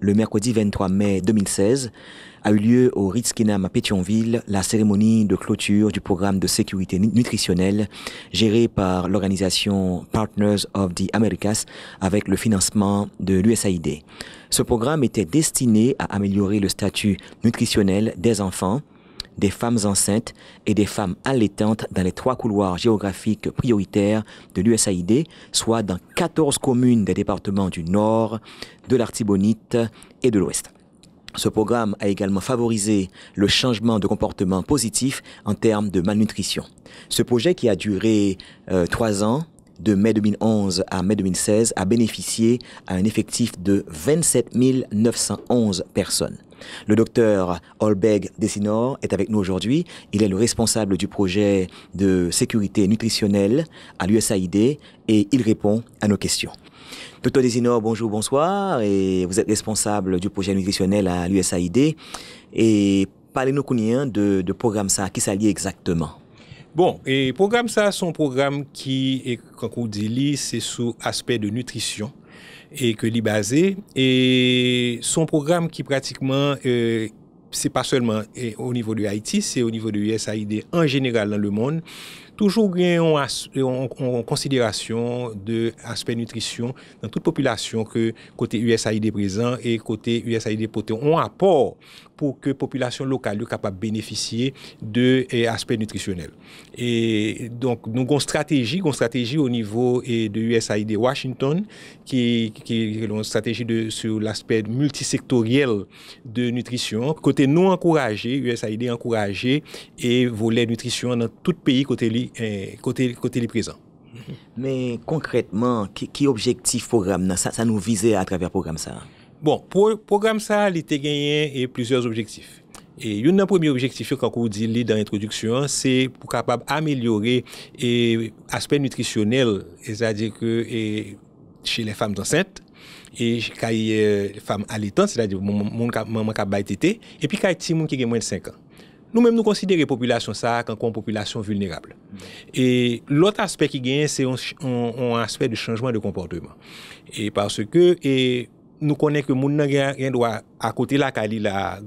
le mercredi 23 mai 2016, a eu lieu au Ritzkinam à Pétionville la cérémonie de clôture du programme de sécurité nutritionnelle géré par l'organisation Partners of the Americas avec le financement de l'USAID. Ce programme était destiné à améliorer le statut nutritionnel des enfants des femmes enceintes et des femmes allaitantes dans les trois couloirs géographiques prioritaires de l'USAID, soit dans 14 communes des départements du Nord, de l'Artibonite et de l'Ouest. Ce programme a également favorisé le changement de comportement positif en termes de malnutrition. Ce projet qui a duré euh, trois ans, de mai 2011 à mai 2016, a bénéficié à un effectif de 27 911 personnes. Le docteur Olbeg Desinor est avec nous aujourd'hui. Il est le responsable du projet de sécurité nutritionnelle à l'USAID et il répond à nos questions. Docteur Desinor, bonjour, bonsoir. Et vous êtes responsable du projet nutritionnel à l'USAID. Et parlez-nous de, de programme ça, qui s'allie exactement. Bon, et programme ça, un programme qui est, quand on dit c'est sous aspect de nutrition et que l'y Et son programme qui pratiquement, euh, c'est pas seulement euh, au niveau de Haïti, c'est au niveau de USAID en général dans le monde, toujours en, considération de l'aspect nutrition dans toute population que côté USAID présent et côté USAID poté. On apport pou ke populasyon lokal yo kapap benefisye de aspet nutrisyonel. E, e donk nou goun strategi, goun strategi ou nivou e, de USAID Washington, ki loun strategi sou l'aspet multisektoriel de nutrisyon, kote nou ankoraje, USAID ankoraje, e vou lè nutrisyon nan tout peyi kote li prezan. Men, konkretman, ki objektif pou ram nan? Sa nou vize a traver pou ram sa? Bon, program sa li te genyen e plusieurs objektif. E yon nan premier objektif yo kankou di li dan introduksyon, se pou kapab amelyore e aspe nutrisyonel e zadek ke e, che le fam d'ansente e kay e, fam alitante se zadek maman kap bay tete e pi kay tim moun ki gen mwen de 5 an. Nou menm nou konsidere populasyon sa kankou an populasyon vulnerable. E lot aspe ki genyen se an aspe de chanjman de kompordoyman. E parce ke... nous connaissons que les gens qui doit à côté la kali la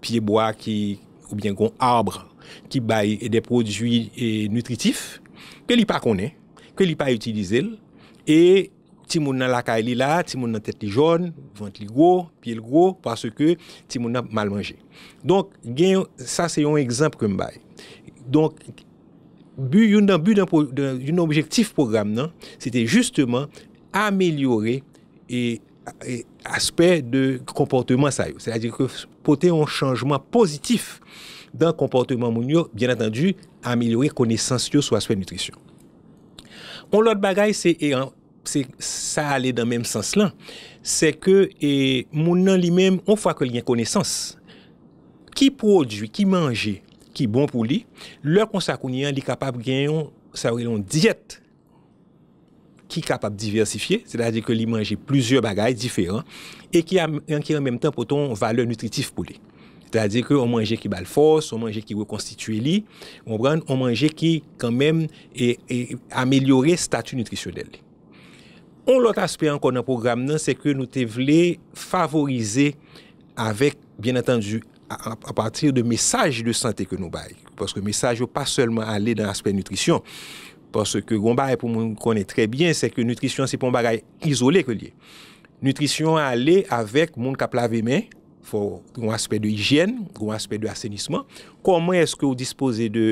pied bois qui ou bien gon arbre qui baille des produits et nutritifs que li pas connaît que li pas utiliser et si la kali là ti tête jaune ventre li gros pied gros parce que ti a mal mangé donc ça c'est un exemple que me baille donc but but d'un objectif programme c'était justement améliorer et aspet de komportement sa yo. Se la di ki poten yon chanjman pozitif dan komportement moun yo, bien atendu, ameliori konesans yo sou aspet nutrisyon. On lot bagay, sa ale dan menm sens lan, se ke moun nan li menm, on fwa ke li yon konesans, ki produ, ki manje, ki bon pou li, lor kon sa kon yon li kapab genyon sa yon diyet. ki kapap diversifiye, c'est-à-dire ki li manje plusieurs bagay diffèrent, e ki an ki an mèm tan poton valeur nutritif pou li. C'est-à-dire ki an manje ki bal fos, an manje ki wè konstituye li, an manje ki kan mèm amèliorè statu nutritionel. On lòt aspey an kon an program nan, se ke nou te vle favorize avèk, bien attendu, apatir de mesaj de sante ke nou baye. Paske mesaj yo pa selman ale dan aspey nutrisyon, Or se ke gounbaye pou moun kone trebyen se ke nutrisyon se pou moun bagay izole ke liye. Nutrisyon a le avèk moun kap lave men, pou moun aspet de yijen, moun aspet de asenisman, koman eske ou dispose de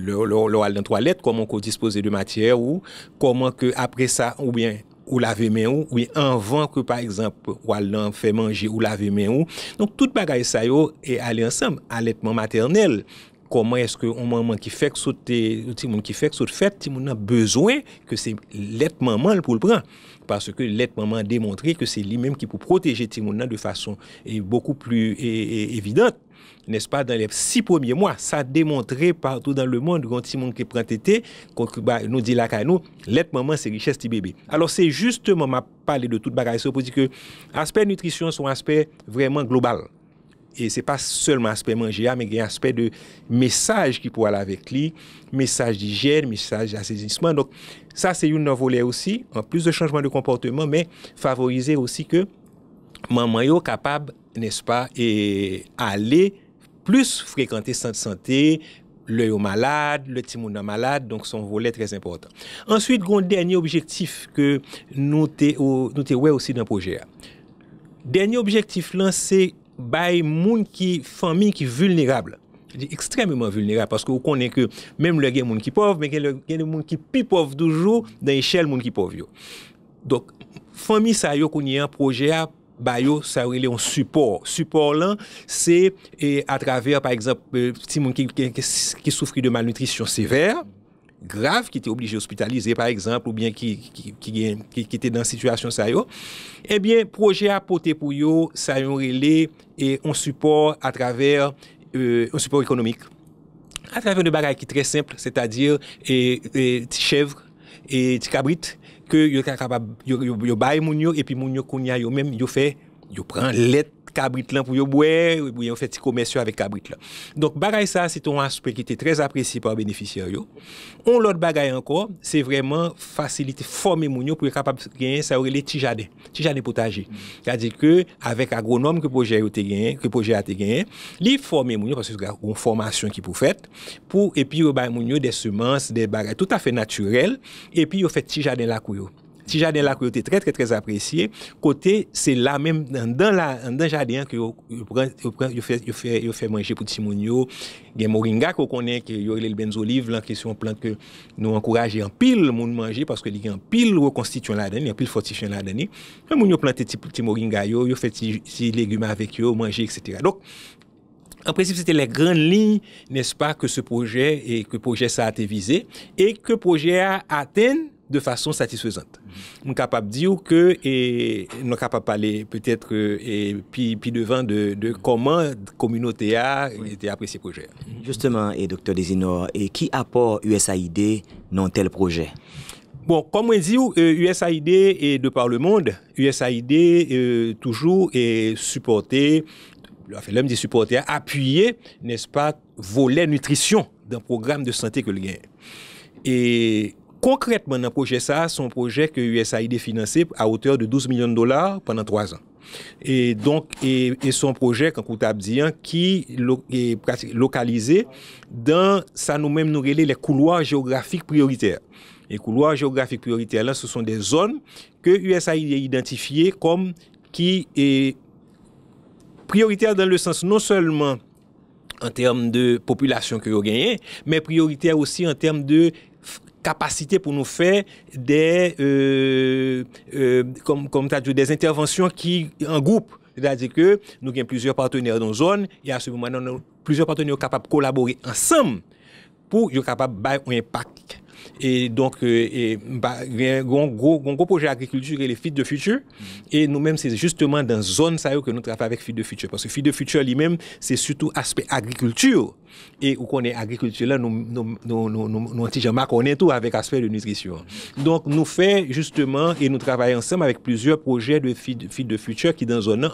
lor al nan toalet, koman kou dispose de matyè ou, koman ke apre sa ou bien ou lave men ou, ou en van ke par exemple ou al nan fè manji ou lave men ou. Donk tout bagay sa yo e ale ansam aletman maternel. Koman eske ou maman ki fèk sot fèt, ti moun nan bezwen ke se let maman pou l pran. Paske let maman demontre ke se li menm ki pou proteje ti moun nan de fason e boku plu evidant. Nes pa, dan le si pwemye mwa, sa demontre partout dan le moun gwen ti moun ki pran tete, konkou ba nou di laka nou, let maman se riches ti bebe. Alors se juste maman pale de tout bagay, se pou di ke asper nutrisyon son asper vreman global. e se pa selman aspe manje ya, men gen aspe de mesaj ki pou ala vek li, mesaj di jen, mesaj ase zinisman, sa se yon nan vole osi, an plus de chanjman de komporteman, men favorize osi ke, man man yo kapab, nespa, e ale plus frekante sante-sante, le yo malade, le ti moun nan malade, donk son vole trez importan. Answit goun denye objektif, ke nou te we osi nan proje ya. Denye objektif lan se, bay moun ki, fami ki vulnerable, ekstremement vulnerable paske ou konen ke, menm le gen moun ki pov men gen le gen moun ki pi pov doujou den eshel moun ki pov yo dok, fami sa yo konye an proje a, bay yo sa yo le yon supor, supor lan se, atraver pa eksemp si euh, moun ki soufri de malnutrisyon sever grave qui était obligé d'hospitaliser, par exemple, ou bien qui, qui, qui, qui, dans situation ça eh bien, projet à porter pour yo, ça y et on support à travers euh, un support économique. À travers des bagages qui très simple, c'est-à-dire et, chèvres et cabrites que yo capable yo yo, yo, et puis moun yo kounya yo même yo fait yo prend lettre kabrit lan pou yo bwe, ou yon fè ti komersyon avè kabrit lan. Donk bagay sa, si ton aspekt ki te trez apresipa wè beneficiyen yo, on lòt bagay anko, se vreman fasilite formè moun yo pou yon kapab genye sa wè lè tijade, tijade potaje. Kadi ke, avèk agronom ki pou jè yo te genye, ki pou jè a te genye, li formè moun yo, pou se fè kon formasyon ki pou fèt, pou epi yon bagay moun yo de semanse, de bagay tout a fè naturel, epi yon fè tijade lakou yo. Ti jardin la qui très très très apprécié. Côté c'est là même dans la dans jardin que yo yo fait yo fait yo fait manger pour petit moun yo. Gen moringa qu'on connaît que yo le benz là qui sont plante que nous encourager en pile moun manger parce que il y a en pile reconstituant là-dedans, il y a pile fortifiant là-dedans. Mais moun yo planter petit petit moringa yo, fait des légumes avec yo, manger etc. Donc en principe, c'était les grandes lignes, n'est-ce pas, que ce projet et que projet ça a été visé et que projet a atteint de façon satisfaisante. Nous sommes capables de dire que, et nous sommes capables de parler peut-être, et puis, devant de, comment la communauté a été apprécié projet. Justement, et docteur Desinor, et qui apporte USAID dans tel projet? Bon, comme on dit, USAID euh, est de par le monde, USAID euh, toujours est supporté, l'homme dit supporté, appuyé, n'est-ce pas, volet nutrition d'un programme de santé que le gagne. Et Concrètement, dans projet ça, son projet que USAID financé à hauteur de 12 millions de dollars pendant trois ans. Et donc, et, son projet, quand dit, qui est localisé dans ça nous-mêmes nous révèle les couloirs géographiques prioritaires. Les couloirs géographiques prioritaires, là, ce sont des zones que USAID a identifiées comme qui est prioritaire dans le sens non seulement en termes de population que vous gagnez, mais prioritaire aussi en termes de capacité pour nous faire des, euh, euh, comme, comme des interventions qui, en groupe. C'est-à-dire que nous avons plusieurs partenaires dans la zone et à ce moment-là, nous plusieurs partenaires capables de collaborer ensemble pour être capables d'avoir un impact et donc, euh, bah, il un gros, projet agriculture et les Feed de futur. Mm-hmm. Et nous-mêmes, c'est justement dans zone ça que nous travaillons avec Feed de futur. Parce que Feed de futur lui-même, c'est surtout aspect agriculture. Et où qu'on est agriculture, là, nous, nous, nous, nous, nous, tout avec aspect de nutrition. Mm-hmm. Donc, nous faisons justement, et nous travaillons ensemble avec plusieurs projets de Feed, de futur qui dans zone en,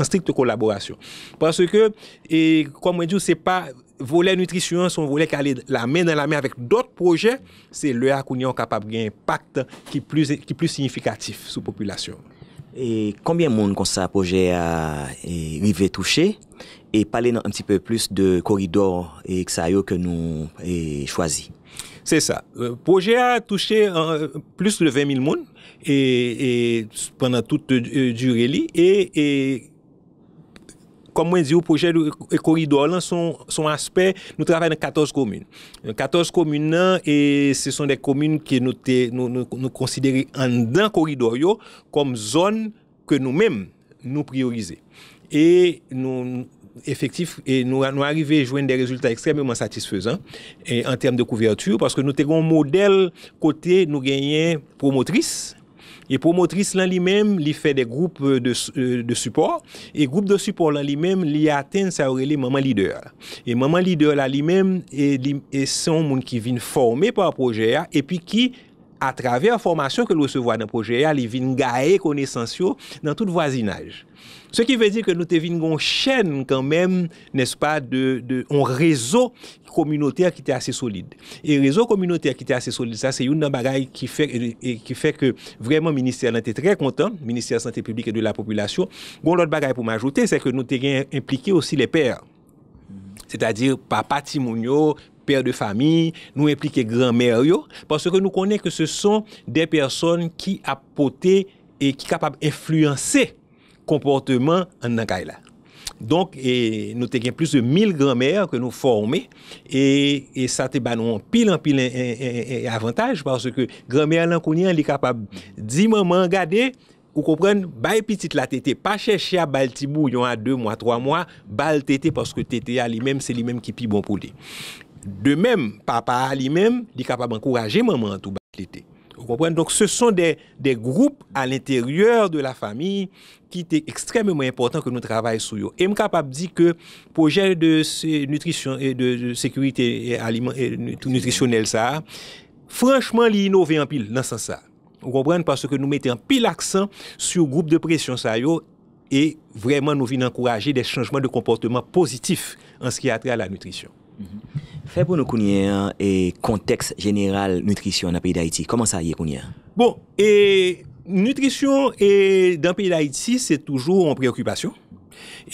en stricte collaboration. Parce que, et comme on dit, c'est pas volet nutrition, son volet qui allait la main dans la main avec d'autres projets, c'est le qu'on capable d'avoir un impact qui est plus, qui plus significatif sur la population. Et combien de monde ce projet a arriver touché et parler un petit peu plus de corridor et que nous avons choisi. C'est ça. Le euh, projet a touché euh, plus de 20 000 monde et, pendant toute euh, durée. et, et comme je dis, le projet de corridor, son, aspect, nous travaillons dans 14 communes. 14 communes, et ce sont des communes que nous, nous, considérons en corridor comme zone que nous-mêmes nous priorisons. Et nous, effectif et nous, arrivons à joindre des résultats extrêmement satisfaisants en termes de couverture parce que nous avons un modèle côté nous gagnons promotrice E promotris lan li men, li fe de group euh, de support, e group de support lan li men, li aten sa orele maman lider. E maman lider la li men, e son moun ki vin forme pa proje a, e pi ki atrave a formasyon ke lou sevo a nan proje a, li vin gae konesansyo nan tout wazinaj. Se ki ve di ke nou te vingon chen kan men, nes pa, on rezo komunote ki te ase solide. E rezo komunote ki te ase solide, sa se yon nan bagay ki fe ke vreman minister nan te tre kontan, minister sante publik de la populasyon, bon lot bagay pou m'ajoute se ke nou te gen implike osi le per. Se ta dir pa patimounyo, per de fami, nou implike gran mer yo, parce ke nou konen ke se son de person ki apote e ki kapab enfluense komporteman an nan kay la. Donk nou te gen plus de 1000 granmer ke nou formé e sa te banon pil an pil avantage parce ke granmer lankounian li kapab di maman gade ou kompren bay pitit la tete, pa chè chè a bal tibou yon a 2 mwa, 3 mwa, bal tete parce ke tete a li men, se li men ki pi bon pou li. De men pa pa a li men, li kapab an koraje maman an tou bal tete. Donc, ce sont des, groupes à l'intérieur de la famille qui étaient extrêmement importants que nous travaillons sur eux. Et je suis capable de dire que le projet de nutrition et de, sécurité et nutritionnelle, ça, franchement, il innové en pile dans ce sens-là. Vous comprenez Parce que nous mettons en pile accent sur le groupe de pression, ça, et vraiment nous venons encourager des changements de comportement positifs en ce qui a trait à la nutrition. Mm-hmm. Fè pou nou kounyen e konteks jeneral nutrisyon nan peyi d'Haïti, koman sa yè kounyen? Bon, e nutrisyon dan e, peyi d'Haïti, se toujou an preokupasyon.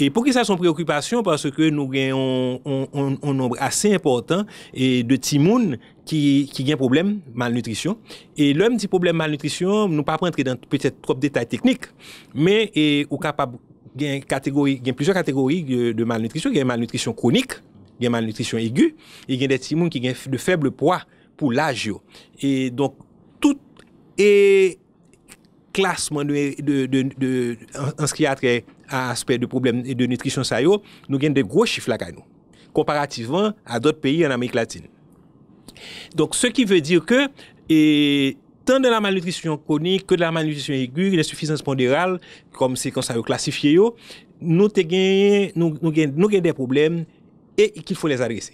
E pou ki sa son preokupasyon, parce ke nou gen yon nombre ase important e, de timoun ki gen problem malnutrisyon. E lèm di problem malnutrisyon, nou pa prentre dan petè trope detay teknik, men ou kapab gen plusieurs kategori de malnutrisyon, gen malnutrisyon kounik. gen malnutrisyon egu, e gen deti moun ki gen de feble poa pou lage yo. Et donc, tout est classement en ce qui a trait à aspect de problème et de nutrition sa yo, nou gen de gros chiffres la kanyo, comparativement à d'autres pays en Amérique latine. Donc, ce qui veut dire que, e, tant de la malnutrisyon chronique que de la malnutrisyon egu, la suffisance pondérale, comme c'est quand ça y est classifié yo, nou gen des problèmes égaux E kifou les adrese.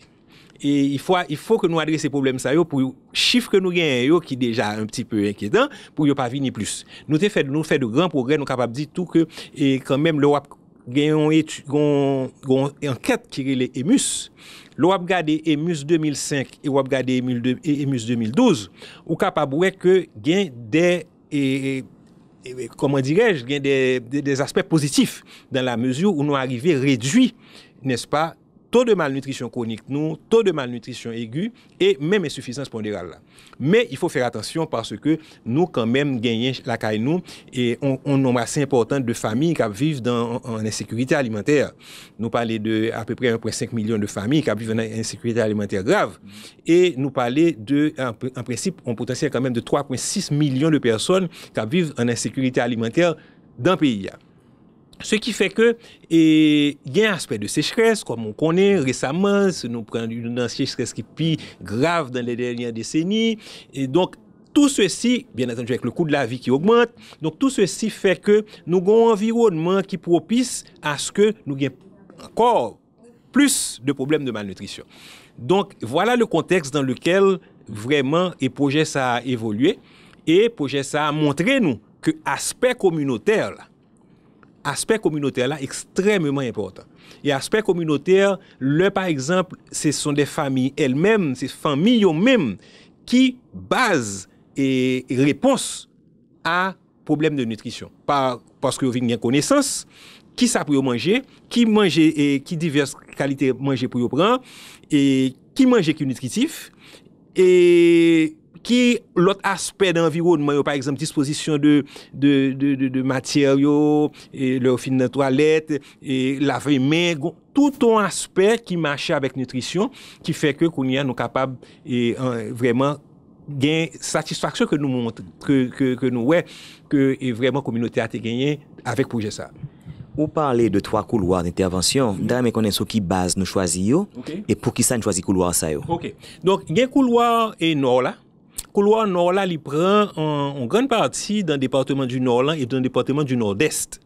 E ifou ke nou adrese problem sa yo pou yon chifre nou gen yo ki deja un pti pe enkidan pou yon pa vini plus. Nou te fè de nou fè de gran progre nou kapab di tout ke e kanmèm lou ap gen yon yon ket kire le emus lou ap gade emus 2005 e wap gade emus 2012 ou kapab wè ke gen de komon direj gen de de des aspekt pozitif dan la mezyou ou nou arive redwi nes pa taux de malnutrition chronique, nous, taux de malnutrition aiguë et même insuffisance pondérale. Mais il faut faire attention parce que nous, quand même, gagnons la caille nous et on, un nombre assez important de familles qui vivent dans, en, insécurité alimentaire. Nous parlons de à peu près 1,5 million de familles qui vivent en insécurité alimentaire grave et nous parlons de, en, principe, on potentiel quand même de 3,6 millions de personnes qui vivent en insécurité alimentaire dans le pays. Ce qui fait que il y a un aspect de sécheresse, comme on connaît récemment, si nous prenons une sécheresse qui est grave dans les dernières décennies. Et donc, tout ceci, bien entendu avec le coût de la vie qui augmente, donc tout ceci fait que nous avons un environnement qui propice à ce que nous ayons encore plus de problèmes de malnutrition. Donc, voilà le contexte dans lequel vraiment et projet ça a évolué et projet ça a montré nous que aspect communautaire Aspect communautaire là, extrêmement important. Et aspect communautaire, par exemple, ce sont des familles elles-mêmes, ces familles eux-mêmes qui basent et réponsent à problèmes de nutrition. Parce qu'il y a une connaissance, qui ça peut manger, qui mange et qui diverses qualités mange pour y prendre, et qui mange et qui est nutritif, et... ki lot aspe d'enviro, nou mwen yo, par exemple, disposisyon de materyo, leofil nan toalet, lave men, tout ton aspe ki mache avèk nutrisyon, ki fè ke kounia nou kapab e vreman gen satisfaksyon ke nou mwè, ke vreman kouminote a te genye avèk pou jè sa. Ou parle de 3 kouloar d'intervensyon, dame konen sou ki baz nou chwazi yo, e pou ki sa nou chwazi kouloar sa yo. Donk gen kouloar e nou la, couloir nord-là, il prend en, grande partie dans le département du nord et dans le département du Nord-Est.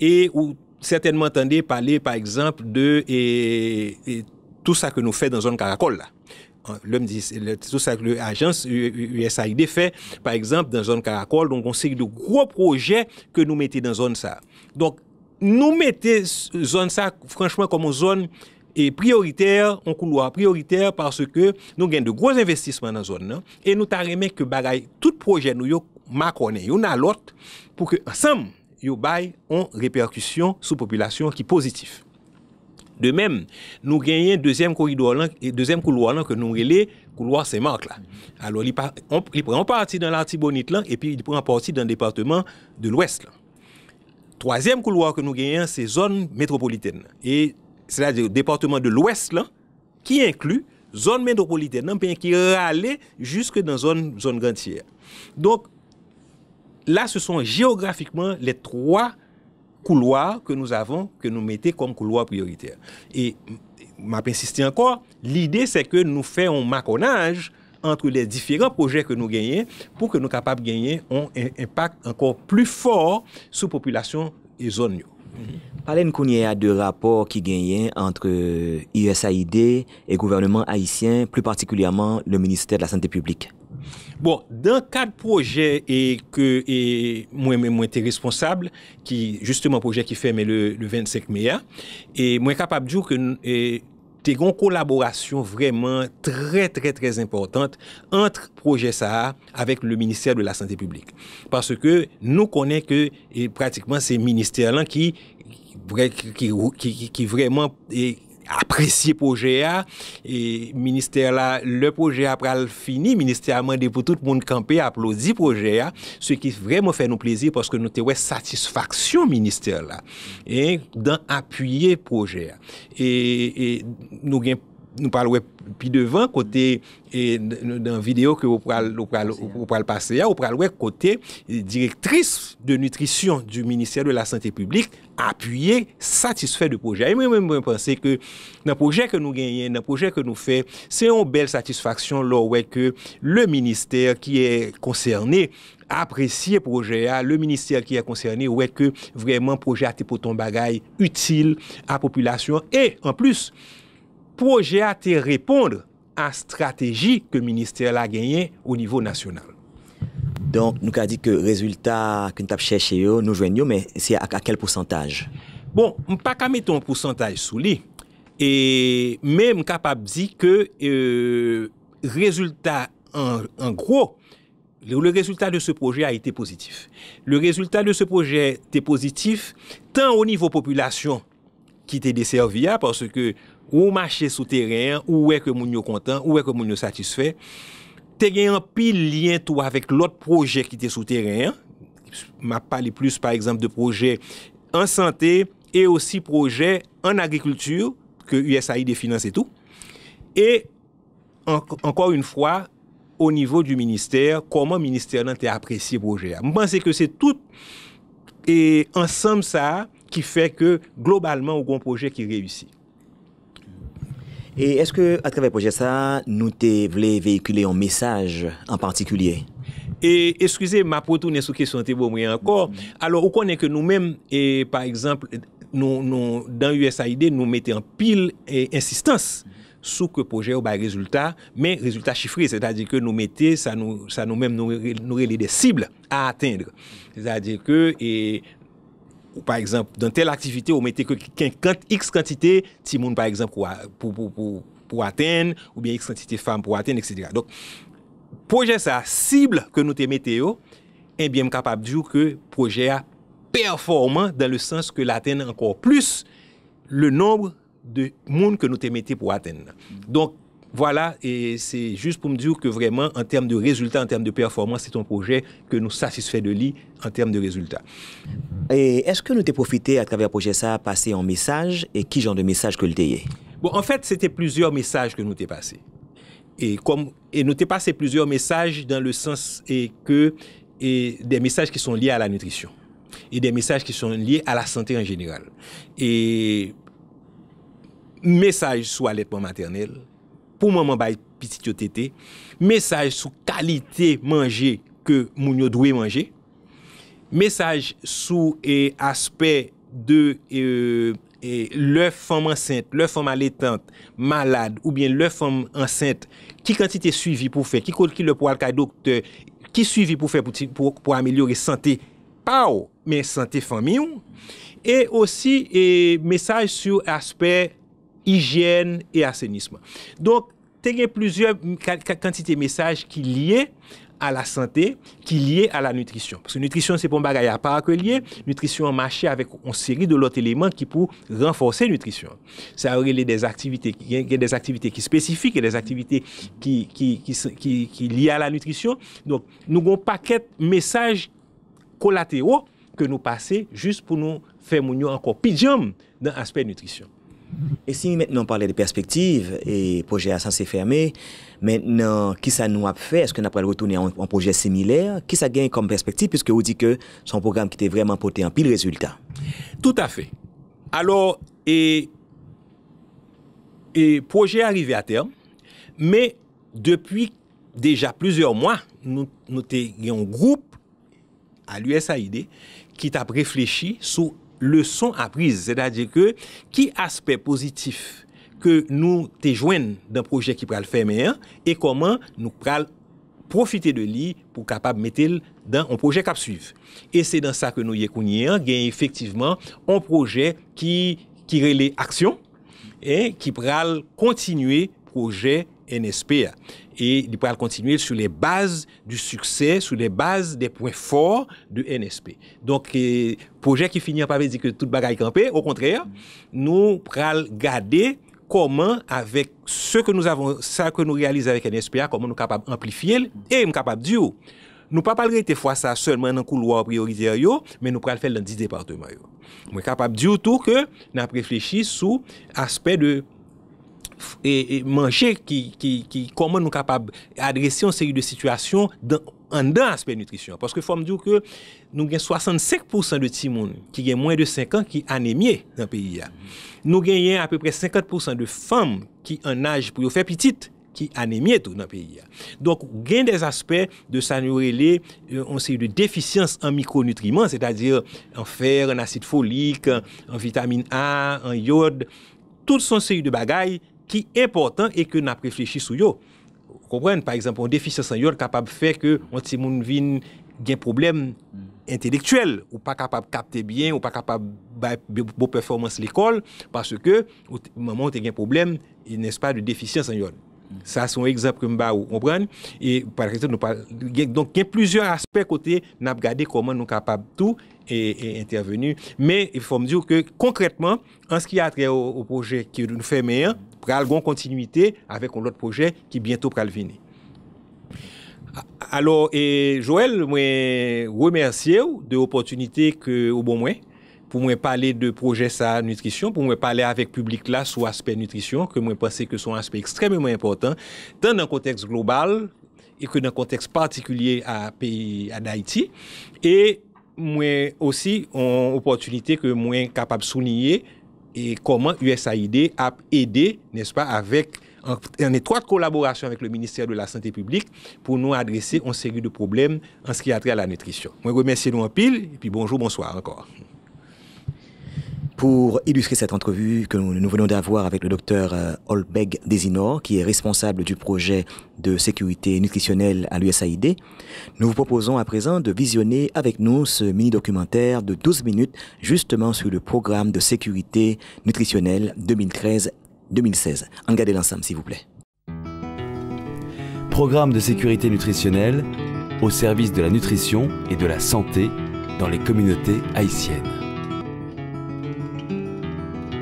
Et vous certainement entendez parler, par exemple, de tout ça que nous fait dans la zone Caracol, là l'homme dit, tout ça que l'agence USAID fait, par exemple, dans la zone Caracol, donc on sait de gros projets que nous mettons dans la zone ça. Donc, nous mettons zone ça, franchement, comme une zone et prioritaire, on couloir prioritaire parce que nous gagnons de gros investissements dans la zone hein. et nous t'arrêtons que tout projet nous yo macroné, yo a l'autre pour que ensemble yo des ont répercussion sur population qui positive. De même, nous gagnons deuxième corridor et deuxième couloir que nous relais couloir Saint-Marc là. Alors il, prend partie dans l'Artibonite là et puis il prend partie dans le département de l'Ouest là. Troisième couloir que nous gagnons, c'est zone métropolitaine. Et c'est-à-dire département de l'Ouest, qui inclut zone métropolitaine, un pays qui jusque dans zone zone gantière. Donc là, ce sont géographiquement les trois couloirs que nous avons, que nous mettons comme couloirs prioritaires. Et m'a insisté encore, l'idée c'est que nous faisons un maconnage entre les différents projets que nous gagnons pour que nous capables de gagner un impact encore plus fort sur la population et zone. Palen konye a de rapor ki genyen entre ISAID et gouvernement haitien, plus particulièrement le Ministère de la Santé Publique. Bon, dans quatre projets et que moi m'ai été responsable, qui justement projet qui ferme le 25 mai, et moi m'ai capable de dire que tes grands collaborations vraiment très très très importantes entre Projet Saha avec le Ministère de la Santé Publique. Parce que nous connaissons pratiquement ces ministères-là qui ki vreman apresye proje a, minister la, le proje a pral fini, minister a mande pou tout moun kampe aplodi proje a, se ki vreman fè nou plezir, porske nou te wè satisfaksyon minister la, dan apuyye proje a. E nou gen nou pral wè pi devan kote e, nan video ke ou pral pase ya, ou pral wè kote e, direktris de nutrisyon du Ministère de la Santé Publique apuyé, satisfè de proje. E mwen pensè ke nan proje ke nou genyen, nan proje ke nou fè, se yon bel satisfaksyon lò wè ke le Ministère ki è konserné apresye proje ya, le Ministère ki è konserné wè ke vreman proje atipoton bagay utile a popoulasyon. En plus, projet a te répondre à la stratégie que le ministère a gagné au niveau national. Donc, nous avons dit que le résultat que nous avons cherché, nous joignons, mais c'est à quel pourcentage Bon, je ne pas mettre un pourcentage sous lui. Et même capable de dire que le euh, résultat, en, gros, le, résultat de ce projet a été positif. Le résultat de ce projet était positif tant au niveau population qui était desservie, hein, parce que ou marcher souterrain, terrain, ou est que moun content, ou est que moun satisfait. Te gen un pile lien tout avec l'autre projet qui était sous terrain. M'a parlé plus par exemple de projet en santé et aussi projet en agriculture que USAID finance et tout. Et encore une fois, au niveau du ministère, comment le ministère t apprécié le projet. Je pense que c'est tout et ensemble ça qui fait que globalement, au a projet qui réussit. E eske atreve Pojesa nou te vle veykule yon mesaj an partikulye? E eskize ma potou nesouke sante bo mwen ankor, mm-hmm. alo ou konen ke nou men, par exemple, dan USAID nou mette an pil e insistans souke Pojesa ou bay rezultat, men rezultat chifre, se da di ke nou mette, sa nou men nou rele de sible a atendre. Se da di ke... par exemple, dans telle activité, on mettait que X quantité de monde, par exemple, pour, pour, pour, atteindre, ou bien X quantité de femmes pour atteindre, etc. Donc, projet ça, cible que nous te mettons, oh, eh bien, capable de dire que projet a performant dans le sens que l'atteindre encore plus le nombre de monde que nous te mettons pour atteindre. Donc, voilà, et c'est juste pour me dire que vraiment, en termes de résultats, en termes de performance, c'est un projet que nous satisfait de lui en termes de résultats. Et est-ce que nous t'es profité à travers le projet ça, passer en message et qui genre de message que le t'es? Bon, en fait, c'était plusieurs messages que nous t'ai passé. Et comme et nous t'ai passé plusieurs messages dans le sens et que et des messages qui sont liés à la nutrition et des messages qui sont liés à la santé en général. Et messages sur l'allaitement maternel, pou maman bay pitit yo tete, mesaj sou kalite manje ke moun yo dwe manje, mesaj sou e aspe de e, e, le fom ansente, le fom aletante, malade, ou bien le fom ansente, ki kantite suivi pou fe, ki kolki le pou alkay dokte, ki suivi pou fe pou amelyore sante pa ou, men sante fom yon, e osi e mesaj sou aspe higyen e asenisman. Don, te gen plusieurs kantite mesaj ki liye a la sante, ki liye a la nutrisyon. Parce que nutrisyon se pon bagay a parakwe liye, nutrisyon mache avèk on seri de lote eleman ki pou renforsè nutrisyon. Sa orilè des aktivite, gen des aktivite ki spesifik gen des aktivite ki liye a la nutrisyon. Don, nou gon paket mesaj kolatero ke nou pase jist pou nou fè moun yo anko pidjom dan aspe nutrisyon. Et si maintenant on parlait de perspectives et projet à censé fermer, maintenant, qui ça nous a fait? Est-ce qu'on a pas retourner en, en, projet similaire? Qui ça gagne comme perspective puisque vous dites que son programme qui était vraiment porté en pile résultat? Tout à fait. Alors, et, et projet arrivé à terme, mais depuis déjà plusieurs mois, nous, avons un groupe à l'USAID qui a réfléchi sur Leçon apprise, c'est-à-dire que, ki aspect positif ke nou te jwen nan proje ki pral fè mè an, e koman nou pral profite de li pou kapab metel dan an proje kap suive. E se dan sa ke nou ye kounye an, gen efektiveman an proje ki rele aksyon, e ki pral kontinue proje fè mè an. NSPA. Et il pral continue sous les bases du succès, sous les bases des points forts de NSPA. Donc, projet qui finit en pavé dit que tout bagaille campé, au contraire, nous pral garder comment, avec ce que nous avons, ça que nous réalisons avec NSPA, comment nous capables d'amplifier, et nous capables d'y ou. Nous ne parlons pas des fois ça seulement dans le couloir prioritaire yo, mais nous pral faire dans 10 départements yo. Nous ne capables d'y ou tout que, nous réfléchissons sous aspect de et, manger qui, comment nous capables d'adresser une série de situations dans, en dans aspect nutrition. Parce que faut me dire que nous avons 65% de petits qui ont moins de 5 ans qui anémie dans le pays. Nous avons à peu près 50% de femmes qui en âge pour faire petite qui anémie tout dans le pays. Donc, il y des aspects de s'annuler on euh, série de déficience en micronutriments, c'est-à-dire en fer, en acide folique, en, vitamine A, en iode, toutes sont série de bagailles qui est important et que n'a réfléchi sur yo. comprenez par exemple, un déficience en capable de faire que on petit monde vienne problèmes problème mm. intellectuel ou pas capable de capter bien ou pas capable de bonne performance l'école parce que au maman a un problème n'est-ce pas de déficience en yol. Mm. Ça, c'est un exemple que nous comprendre. Et par exemple, nous donc, il y a plusieurs aspects côté, nous avons comment nous sommes capables tout et, intervenir. Mais il faut me dire que concrètement, en ce qui a trait au, au projet qui nous fait meilleur, pral gon kontinuité avek on lot proje ki bientou pral vini. Alors, e, Joël, mwen remersye ou de opotunite ke ou bon mwen pou mwen pale de proje sa nutrisyon, pou mwen pale avek publik la sou aspe nutrisyon ke mwen pase ke son aspe ekstremement important tan nan konteks global e ke nan konteks partikulye a peyi an Haiti e mwen osi an opotunite ke mwen kapab sou nyeye et comment USAID a aidé, n'est-ce pas, avec en, étroite collaboration avec le ministère de la Santé publique pour nous adresser une série de problèmes en ce qui a trait à la nutrition. vous remercie nous en pile et puis bonjour, bonsoir encore. Pour illustrer cette entrevue que nous venons d'avoir avec le docteur euh, Olbeg Desinor, qui est responsable du projet de sécurité nutritionnelle à l'USAID, nous vous proposons à présent de visionner avec nous ce mini-documentaire de 12 minutes justement sur le programme de sécurité nutritionnelle 2013-2016. En l'ensemble, s'il vous plaît. Programme de sécurité nutritionnelle au service de la nutrition et de la santé dans les communautés haïtiennes.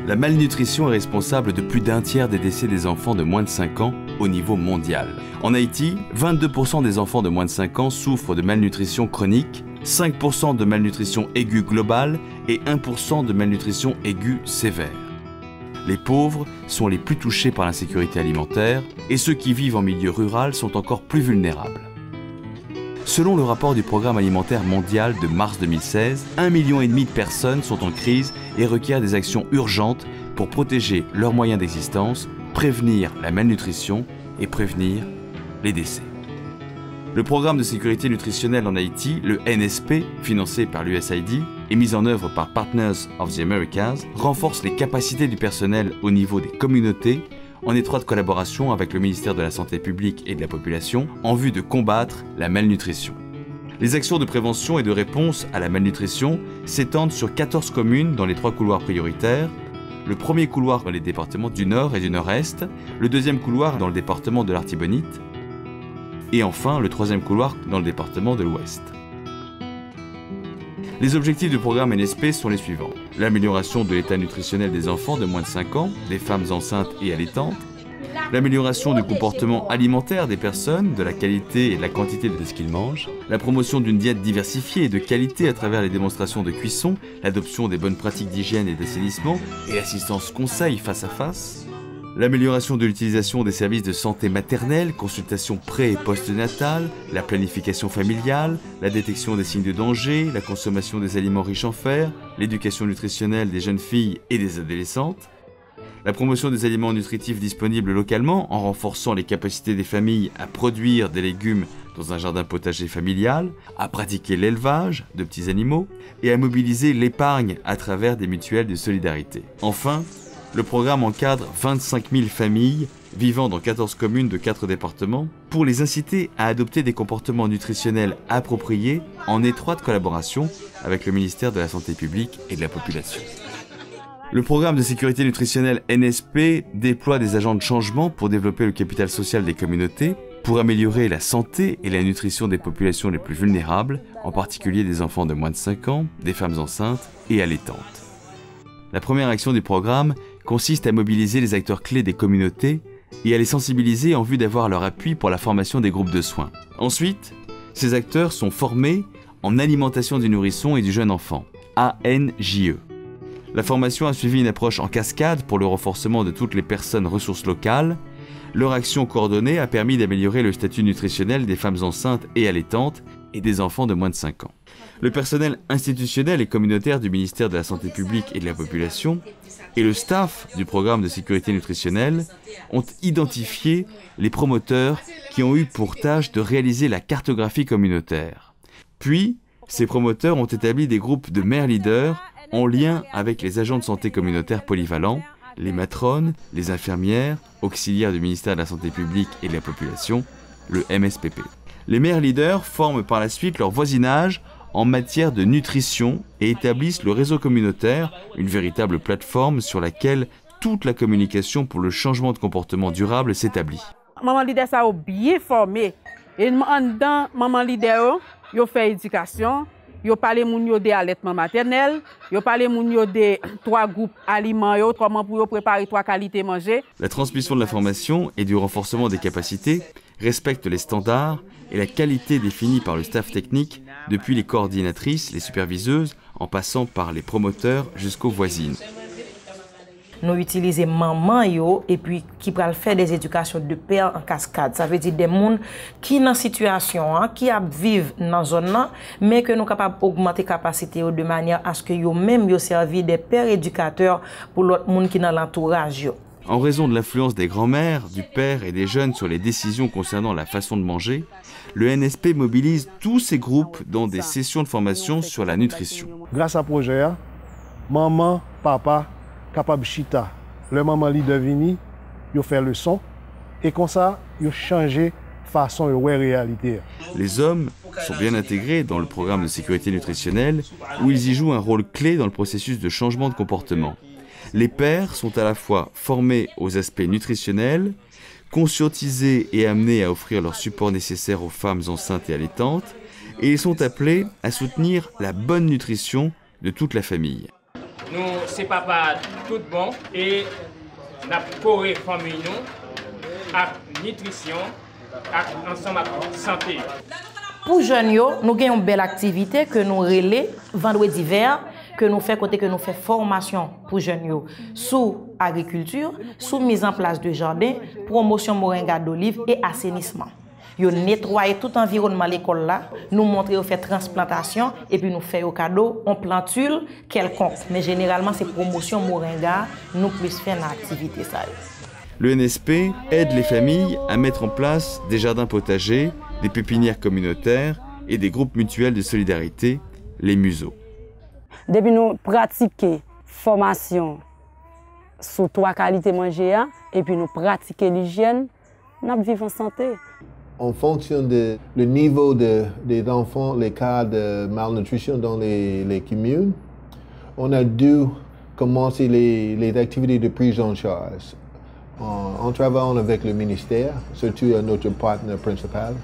La malnutrition est responsable de plus d'un tiers des décès des enfants de moins de 5 ans au niveau mondial. En Haïti, 22% des enfants de moins de 5 ans souffrent de malnutrition chronique, 5% de malnutrition aiguë globale et 1% de malnutrition aiguë sévère. Les pauvres sont les plus touchés par l'insécurité alimentaire et ceux qui vivent en milieu rural sont encore plus vulnérables. Selon le rapport du Programme alimentaire mondial de mars 2016, 1,5 million de personnes sont en crise et requièrent des actions urgentes pour protéger leurs moyens d'existence, prévenir la malnutrition et prévenir les décès. Le programme de sécurité nutritionnelle en Haïti, le NSP, financé par l'USAID et mis en œuvre par Partners of the Americas, renforce les capacités du personnel au niveau des communautés en étroite collaboration avec le ministère de la Santé publique et de la Population, en vue de combattre la malnutrition. Les actions de prévention et de réponse à la malnutrition s'étendent sur 14 communes dans les trois couloirs prioritaires, le premier couloir dans les départements du Nord et du Nord-Est, le deuxième couloir dans le département de l'Artibonite, et enfin le troisième couloir dans le département de l'Ouest. Les objectifs du programme NSP sont les suivants l'amélioration de l'état nutritionnel des enfants de moins de 5 ans, des femmes enceintes et allaitantes, l'amélioration du comportement alimentaire des personnes, de la qualité et de la quantité de ce qu'ils mangent, la promotion d'une diète diversifiée et de qualité à travers les démonstrations de cuisson, l'adoption des bonnes pratiques d'hygiène et d'assainissement et l'assistance conseil face à face, l'amélioration de l'utilisation des services de santé maternelle, consultation pré- et post-natale, la planification familiale, la détection des signes de danger, la consommation des aliments riches en fer, l'éducation nutritionnelle des jeunes filles et des adolescentes, la promotion des aliments nutritifs disponibles localement en renforçant les capacités des familles à produire des légumes dans un jardin potager familial, à pratiquer l'élevage de petits animaux et à mobiliser l'épargne à travers des mutuelles de solidarité. Enfin, le programme encadre 25 000 familles vivant dans 14 communes de 4 départements pour les inciter à adopter des comportements nutritionnels appropriés en étroite collaboration avec le ministère de la Santé publique et de la population. Le programme de sécurité nutritionnelle NSP déploie des agents de changement pour développer le capital social des communautés, pour améliorer la santé et la nutrition des populations les plus vulnérables, en particulier des enfants de moins de 5 ans, des femmes enceintes et allaitantes. La première action du programme consiste à mobiliser les acteurs clés des communautés et à les sensibiliser en vue d'avoir leur appui pour la formation des groupes de soins. Ensuite, ces acteurs sont formés en alimentation du nourrisson et du jeune enfant, ANJE. La formation a suivi une approche en cascade pour le renforcement de toutes les personnes ressources locales. Leur action coordonnée a permis d'améliorer le statut nutritionnel des femmes enceintes et allaitantes et des enfants de moins de 5 ans le personnel institutionnel et communautaire du ministère de la Santé publique et de la Population et le staff du programme de sécurité nutritionnelle ont identifié les promoteurs qui ont eu pour tâche de réaliser la cartographie communautaire. Puis, ces promoteurs ont établi des groupes de mères leaders en lien avec les agents de santé communautaire polyvalents, les matrones, les infirmières, auxiliaires du ministère de la Santé publique et de la Population, le MSPP. Les maires leaders forment par la suite leur voisinage en matière de nutrition et établissent le réseau communautaire, une véritable plateforme sur laquelle toute la communication pour le changement de comportement durable s'établit. Maman leader ça oh, bien formé et en maman leader oh, yo fait éducation, yo parlé moun de allaitement maternel, yo parlé moun de trois groupes aliments yo comment pour préparer trois qualités manger. La transmission de l'information et du renforcement des capacités respectent les standards et la qualité définie par le staff technique depuis les coordinatrices, les superviseuses, en passant par les promoteurs jusqu'aux voisines. Nous utilisons maman yo, et puis qui le faire des éducations de père en cascade. Ça veut dire des gens qui dans situation, hein, qui vivent dans la zone, mais que nous capables d'augmenter capacité de manière à ce que yo même yo servi des pères éducateurs pour l'autre monde qui dans l'entourage En raison de l'influence des grands-mères, du père et des jeunes sur les décisions concernant la façon de manger, le NSP mobilise tous ces groupes dans des sessions de formation sur la nutrition. Grâce à ce projet, hein, maman, papa, capable chita, le maman leader vini, ils fait le son et comme ça, ils changé façon de réalité. Les hommes sont bien intégrés dans le programme de sécurité nutritionnelle où ils y jouent un rôle clé dans le processus de changement de comportement. Les pères sont à la fois formés aux aspects nutritionnels conscientisés et amenés à offrir leur support nécessaire aux femmes enceintes et allaitantes, et ils sont appelés à soutenir la bonne nutrition de toute la famille. Nous, c'est papa tout bon et la corée famille nous à nutrition, à ensemble à santé. Pour jeunes, nous avons une belle activité que nous relais vendredi vert que nous faisons côté que nous faisons formation pour jeunes sous agriculture, sous mise en place de jardins promotion moringa d'olive et assainissement. Yo nettoyer tout environnement l'école là, nous montrer fait transplantation et puis nous faisons au cadeau on plantule quelconque. Mais généralement c'est promotion moringa nous plus faire une activité ça. Le NSP aide les familles à mettre en place des jardins potagers, des pépinières communautaires et des groupes mutuels de solidarité, les museaux. Depuis nous pratiquer formation sur trois qualités mangées hein, et puis nous pratiquer l'hygiène, nous vivons en santé. En fonction du niveau des enfants, les cas de malnutrition dans les, les communes, on a dû commencer les, les activités de prise en charge en, travaillant avec le ministère, surtout notre partenaire principal.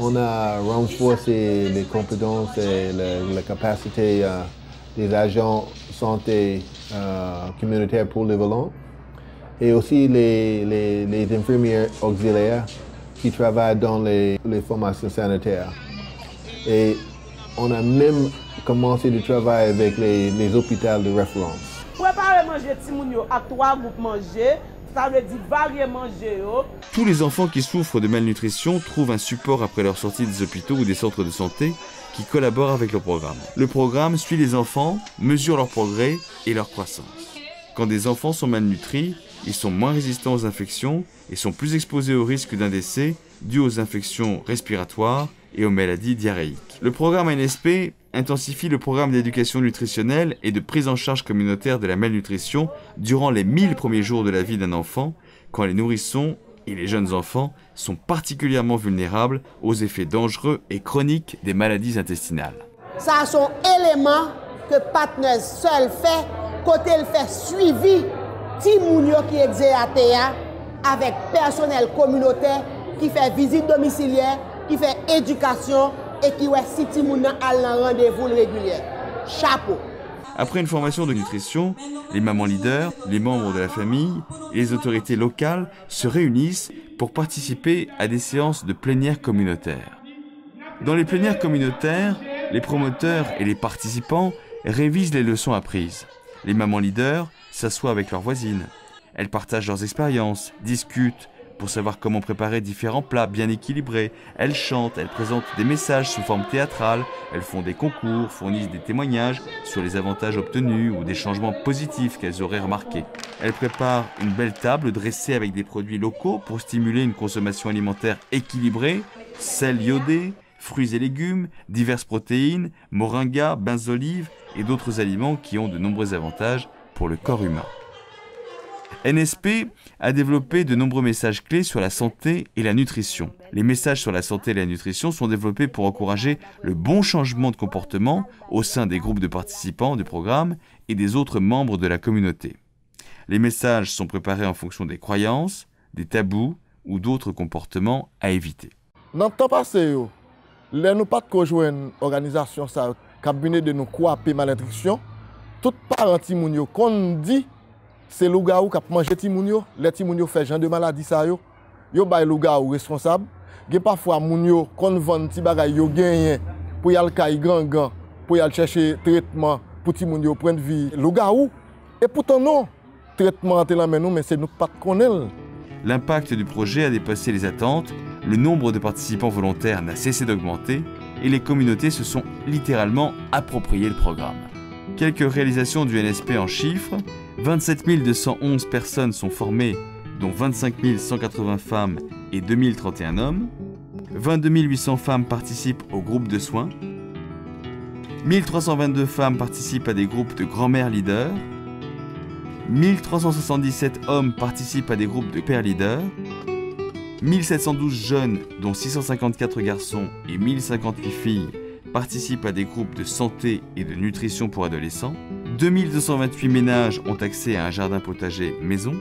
On a renforcé les compétences et la, la capacité à euh, les agents santé euh, communautaire pour le volant et aussi les, infirmières auxiliaires qui travaillent dans les, formations sanitaires. Et on a même commencé le travail avec les, hôpitaux de référence. Préparer manger à trois groupes manger, ça veut dire manger. Tous les enfants qui souffrent de malnutrition trouvent un support après leur sortie des hôpitaux ou des centres de santé collaborent avec le programme. Le programme suit les enfants, mesure leur progrès et leur croissance. Quand des enfants sont malnutris, ils sont moins résistants aux infections et sont plus exposés au risque d'un décès dû aux infections respiratoires et aux maladies diarrhéiques. Le programme NSP intensifie le programme d'éducation nutritionnelle et de prise en charge communautaire de la malnutrition durant les 1000 premiers jours de la vie d'un enfant, quand les nourrissons et les jeunes enfants sont particulièrement vulnérables aux effets dangereux et chroniques des maladies intestinales. Ça, sont éléments que Partners seul fait quand elle fait suivi Timounio qui est avec personnel communautaire qui fait visite domiciliaire, qui fait éducation et qui est si Timounio à un rendez-vous régulier. Chapeau. Après une formation de nutrition, les mamans leaders, les membres de la famille et les autorités locales se réunissent pour participer à des séances de plénière communautaire. Dans les plénières communautaires, les promoteurs et les participants révisent les leçons apprises. Les mamans leaders s'assoient avec leurs voisines. Elles partagent leurs expériences, discutent, pour savoir comment préparer différents plats bien équilibrés, elles chantent, elles présentent des messages sous forme théâtrale, elles font des concours, fournissent des témoignages sur les avantages obtenus ou des changements positifs qu'elles auraient remarqués. Elles préparent une belle table dressée avec des produits locaux pour stimuler une consommation alimentaire équilibrée, sel iodé, fruits et légumes, diverses protéines, moringa, bains d'olive et d'autres aliments qui ont de nombreux avantages pour le corps humain. NSP a développé de nombreux messages clés sur la santé et la nutrition. Les messages sur la santé et la nutrition sont développés pour encourager le bon changement de comportement au sein des groupes de participants du programme et des autres membres de la communauté. Les messages sont préparés en fonction des croyances, des tabous ou d'autres comportements à éviter. Dans le temps pas une organisation de tout dit c'est le gars qui a mangé Timounio. Les Timounio font genre de maladie ça yo. Yo bay le gars responsable. Gen parfois les gens vendent ti bagay yo gagné pour aller chercher pour aller chercher traitement pour qu'ils prendre vie. Le gars et pourtant non. Traitement est là mais nous mais c'est nous pas connaître. L'impact du projet a dépassé les attentes, le nombre de participants volontaires n'a cessé d'augmenter et les communautés se sont littéralement appropriées le programme. Quelques réalisations du NSP en chiffres, 27 211 personnes sont formées, dont 25 180 femmes et 2031 hommes. 22 800 femmes participent aux groupes de soins. 1322 femmes participent à des groupes de grand-mères leaders. 1377 hommes participent à des groupes de pères leaders. 1712 jeunes, dont 654 garçons et 1058 filles, participent à des groupes de santé et de nutrition pour adolescents. 2228 ménages ont accès à un jardin potager maison.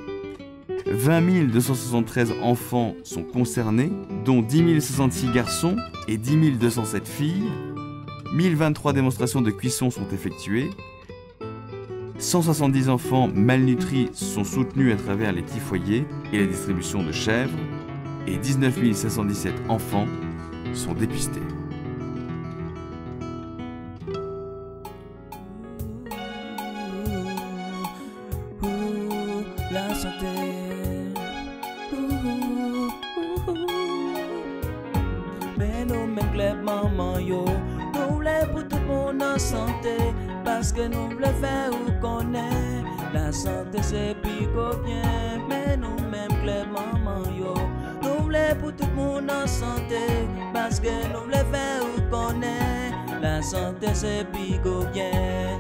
20 273 enfants sont concernés, dont 10 066 garçons et 10 207 filles. 1023 démonstrations de cuisson sont effectuées. 170 enfants malnutris sont soutenus à travers les petits foyers et la distribution de chèvres. Et 19 517 enfants sont dépistés. parce que nous voulons faire ou connaître la santé c'est plus bien.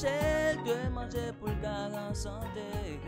j'ai de manger pour gagner en santé